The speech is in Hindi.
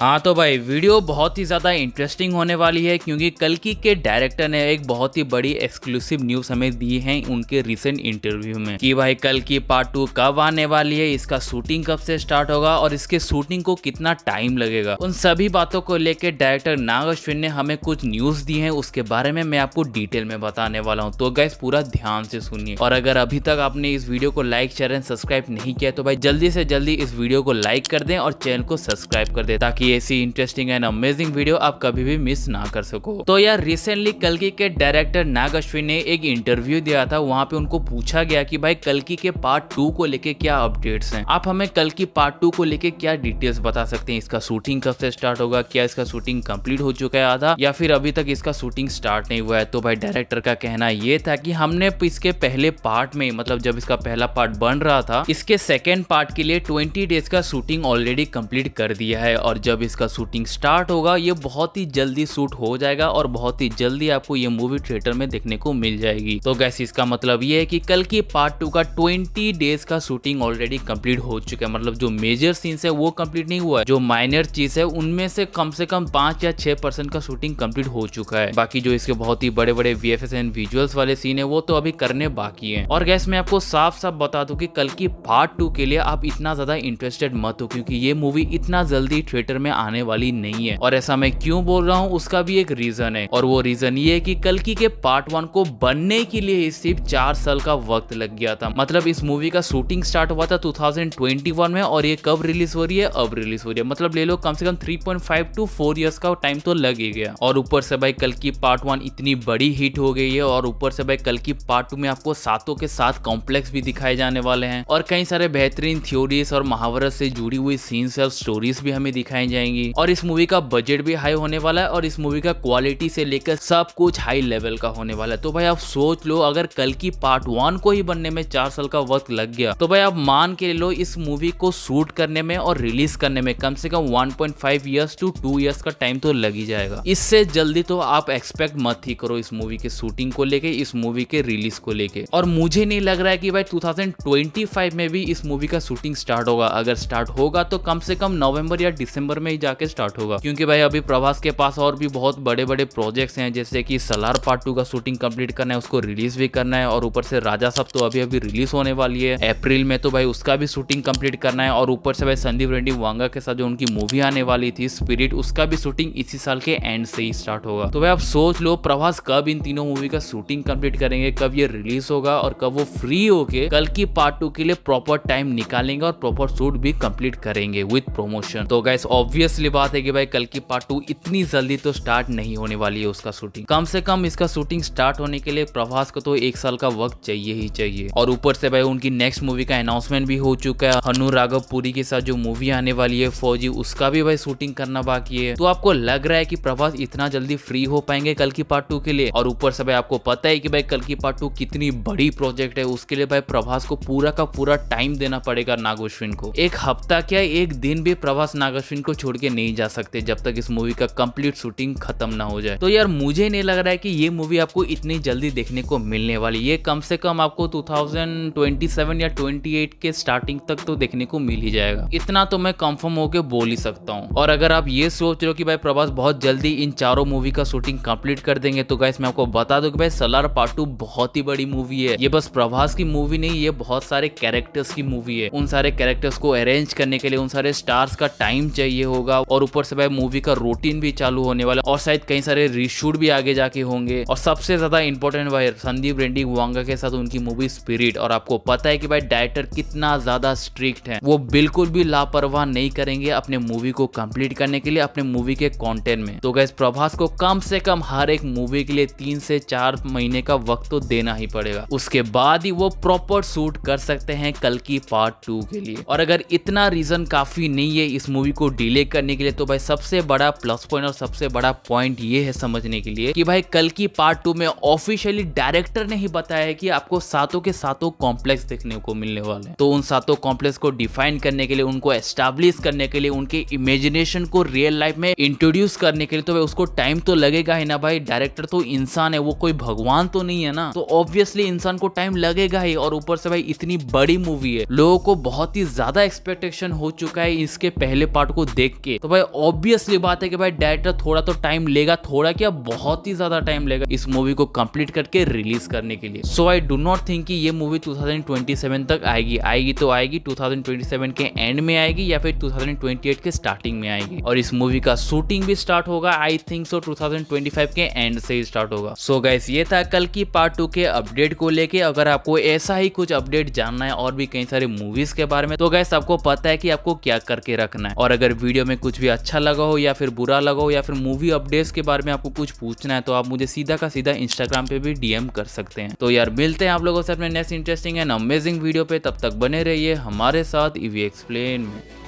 हाँ तो भाई वीडियो बहुत ही ज़्यादा इंटरेस्टिंग होने वाली है क्योंकि कलकी के डायरेक्टर ने एक बहुत ही बड़ी एक्सक्लूसिव न्यूज़ हमें दी है उनके रिसेंट इंटरव्यू में कि भाई कलकी पार्ट टू कब आने वाली है इसका शूटिंग कब से स्टार्ट होगा और इसके शूटिंग को कितना टाइम लगेगा उन सभी बातों को लेकर डायरेक्टर नाग अश्विन ने हमें कुछ न्यूज दी है उसके बारे में मैं आपको डिटेल में बताने वाला हूँ तो गैस पूरा ध्यान से सुनिए और अगर अभी तक आपने इस वीडियो को लाइक शेयर एंड सब्सक्राइब नहीं किया तो भाई जल्दी से जल्दी इस वीडियो को लाइक कर दें और चैनल को सब्सक्राइब कर दें ताकि ताकि ऐसी इंटरेस्टिंग एंड अमेजिंग वीडियो आप कभी भी मिस ना कर सको तो यार रिसेंटली कलकी के डायरेक्टर नाग अश्विन ने एक इंटरव्यू दिया था वहाँ पे उनको पूछा गया कि भाई कलकी के पार्ट टू को लेके क्या अपडेट्स हैं आप हमें कल की पार्ट टू को लेके क्या डिटेल्स बता सकते हैं इसका शूटिंग कब से स्टार्ट होगा क्या इसका शूटिंग कम्प्लीट हो चुका है आधा या फिर अभी तक इसका शूटिंग स्टार्ट नहीं हुआ है तो भाई डायरेक्टर का कहना ये था कि हमने इसके पहले पार्ट में मतलब जब इसका पहला पार्ट बन रहा था इसके सेकेंड पार्ट के लिए ट्वेंटी डेज का शूटिंग ऑलरेडी कम्प्लीट कर दिया है और जब जब इसका शूटिंग स्टार्ट होगा ये बहुत ही जल्दी शूट हो जाएगा और बहुत ही जल्दी आपको ये मूवी थिएटर में देखने को मिल जाएगी तो गैस इसका मतलब ये है कि कल की पार्ट टू का ट्वेंटी डेज का शूटिंग ऑलरेडी कंप्लीट हो चुका है मतलब जो मेजर सीन्स है वो कम्प्लीट नहीं हुआ है जो माइनर चीज है उनमें से कम से कम पांच या छह परसेंट का शूटिंग कम्प्लीट हो चुका है बाकी जो इसके बहुत ही बड़े बड़े वी एंड विजुअल्स वाले सीन है वो तो अभी करने बाकी है और गैस मैं आपको साफ साफ बता दू की कल की पार्ट टू के लिए आप इतना ज्यादा इंटरेस्टेड मत हो क्योंकि ये मूवी इतना जल्दी थिएटर में आने वाली नहीं है और ऐसा मैं क्यों बोल रहा हूँ उसका भी एक रीजन है और वो रीजन ये है कि कलकी के पार्ट वन को बनने के लिए सिर्फ चार साल का वक्त लग गया था मतलब इस मूवी का शूटिंग स्टार्ट हुआ था 2021 में और ये कब रिलीज हो रही है अब रिलीज हो रही है मतलब ले लो कम से कम 3.5 टू 4 इयर्स का टाइम तो लग ही गया और ऊपर से भाई कल की पार्ट वन इतनी बड़ी हिट हो गई है और ऊपर से भाई कल की पार्ट टू में आपको सातों के साथ कॉम्प्लेक्स भी दिखाए जाने वाले हैं और कई सारे बेहतरीन थ्योरीज और महावरत से जुड़ी हुई सीन्स और स्टोरीज भी हमें दिखाई जाएंगी और इस मूवी का बजट भी हाई होने वाला है और इस मूवी का क्वालिटी से लेकर सब कुछ हाई लेवल का होने वाला है तो भाई आप सोच लो अगर कल की पार्ट वन को ही बनने में चार साल का वक्त लग गया तो भाई आप मान के लो इस मूवी को शूट करने में और रिलीज करने में कम से कम 1.5 point years to two years का टाइम तो लग ही जाएगा इससे जल्दी तो आप एक्सपेक्ट मत ही करो इस मूवी के शूटिंग को लेके इस मूवी के रिलीज को लेके और मुझे नहीं लग रहा है कि भाई 2025 में भी इस मूवी का शूटिंग स्टार्ट होगा अगर स्टार्ट होगा तो कम से कम नवंबर या दिसंबर में ही जाके स्टार्ट होगा क्योंकि भाई अभी प्रभास के पास और भी बहुत बड़े बड़े प्रोजेक्ट्स हैं जैसे कि सलार पार्ट टू का शूटिंग कंप्लीट करना है उसको रिलीज भी करना है और ऊपर से राजा साहब तो अभी अभी रिलीज होने वाली है अप्रैल में तो भाई उसका भी शूटिंग कंप्लीट करना है और ऊपर से भाई संदीप रेड्डी वांगा के साथ जो उनकी मूवी आने वाली थी स्पिरिट उसका भी शूटिंग इसी साल के एंड से ही स्टार्ट होगा तो भाई आप सोच लो प्रभास कब इन तीनों मूवी का शूटिंग कंप्लीट करेंगे कब ये रिलीज होगा और कब वो फ्री होके कल की पार्ट टू के लिए प्रॉपर टाइम निकालेंगे और प्रॉपर शूट भी कंप्लीट करेंगे विद प्रमोशन तो गैस ऑब्वियस ऑब्वियसली बात है कि भाई कल की पार्ट टू इतनी जल्दी तो स्टार्ट नहीं होने वाली है उसका शूटिंग कम से कम इसका शूटिंग स्टार्ट होने के लिए प्रभास को तो एक साल का वक्त चाहिए ही चाहिए और ऊपर से भाई उनकी नेक्स्ट मूवी का अनाउंसमेंट भी हो चुका है हनु राघव पुरी के साथ जो मूवी आने वाली है फौजी उसका भी भाई शूटिंग करना बाकी है तो आपको लग रहा है की प्रभास इतना जल्दी फ्री हो पाएंगे कल की पार्ट टू के लिए और ऊपर से भाई आपको पता है की भाई कल की पार्ट टू कितनी बड़ी प्रोजेक्ट है उसके लिए भाई प्रभास को पूरा का पूरा टाइम देना पड़ेगा नागोश्विन को एक हफ्ता क्या एक दिन भी प्रभास नागोश्विन को छोड़ के नहीं जा सकते जब तक इस मूवी का कंप्लीट शूटिंग खत्म ना हो जाए तो यार मुझे नहीं लग रहा है कि ये मूवी आपको इतनी जल्दी देखने को मिलने वाली ये कम से कम आपको 2027 या 28 के स्टार्टिंग तक तो देखने को मिल ही जाएगा इतना तो मैं कंफर्म होकर बोल ही सकता हूँ और अगर आप ये सोच रहे हो कि भाई प्रभास बहुत जल्दी इन चारों मूवी का शूटिंग कंप्लीट कर देंगे तो गाइस मैं आपको बता दूं कि भाई सलार पार्ट टू बहुत ही बड़ी मूवी है ये बस प्रभास की मूवी नहीं ये बहुत सारे कैरेक्टर्स की मूवी है उन सारे कैरेक्टर्स को अरेंज करने के लिए उन सारे स्टार्स का टाइम चाहिए होगा और ऊपर से भाई मूवी का रूटीन भी चालू होने वाला और शायद कई सारे रिशूट भी आगे जाके होंगे और सबसे ज्यादा इंपॉर्टेंट भाई संदीप रेड्डी वांगा के साथ उनकी मूवी स्पिरिट और आपको पता है कि भाई डायरेक्टर कितना ज्यादा स्ट्रिक्ट है वो बिल्कुल भी लापरवाह नहीं करेंगे अपने मूवी को कंप्लीट करने के लिए अपने मूवी के कॉन्टेंट में तो गैस प्रभास को कम से कम हर एक मूवी के लिए तीन से चार महीने का वक्त तो देना ही पड़ेगा उसके बाद ही वो प्रॉपर शूट कर सकते हैं कल की पार्ट टू के लिए और अगर इतना रीजन काफी नहीं है इस मूवी को डिले डिले करने के लिए तो भाई सबसे बड़ा प्लस पॉइंट और सबसे बड़ा पॉइंट ये है समझने के लिए कि भाई कल की पार्ट टू में ऑफिशियली डायरेक्टर ने ही बताया है कि आपको सातों के सातों कॉम्प्लेक्स देखने को मिलने वाले हैं तो उन सातों कॉम्प्लेक्स को डिफाइन करने के लिए उनको एस्टाब्लिश करने के लिए उनके इमेजिनेशन को रियल लाइफ में इंट्रोड्यूस करने के लिए तो भाई उसको टाइम तो लगेगा ही ना भाई डायरेक्टर तो इंसान है वो कोई भगवान तो नहीं है ना तो ऑब्वियसली इंसान को टाइम लगेगा ही और ऊपर से भाई इतनी बड़ी मूवी है लोगों को बहुत ही ज्यादा एक्सपेक्टेशन हो चुका है इसके पहले पार्ट को देख देख के तो भाई ऑब्वियसली बात है कि भाई डायरेक्टर थोड़ा तो टाइम लेगा थोड़ा क्या बहुत ही ज्यादा टाइम लेगा इस मूवी को कंप्लीट करके रिलीज करने के लिए so I do not think ये मूवी 2027 तक आएगी आएगी तो आएगी 2027 के एंड में आएगी या फिर 2028 के स्टार्टिंग में आएगी और इस मूवी का शूटिंग भी स्टार्ट होगा आई थिंक सो 2025 के एंड से ही स्टार्ट होगा सो so गाइस ये था कल की पार्ट टू के अपडेट को लेके अगर आपको ऐसा ही कुछ अपडेट जानना है और भी कई सारे मूवीज के बारे में तो गैस आपको पता है कि आपको क्या करके रखना है और अगर वीडियो वीडियो में कुछ भी अच्छा लगा हो या फिर बुरा लगा हो या फिर मूवी अपडेट्स के बारे में आपको कुछ पूछना है तो आप मुझे सीधा का सीधा इंस्टाग्राम पे भी डीएम कर सकते हैं तो यार मिलते हैं आप लोगों से अपने next interesting and amazing video पे तब तक बने रहिए हमारे साथ ईवी e एक्सप्लेन में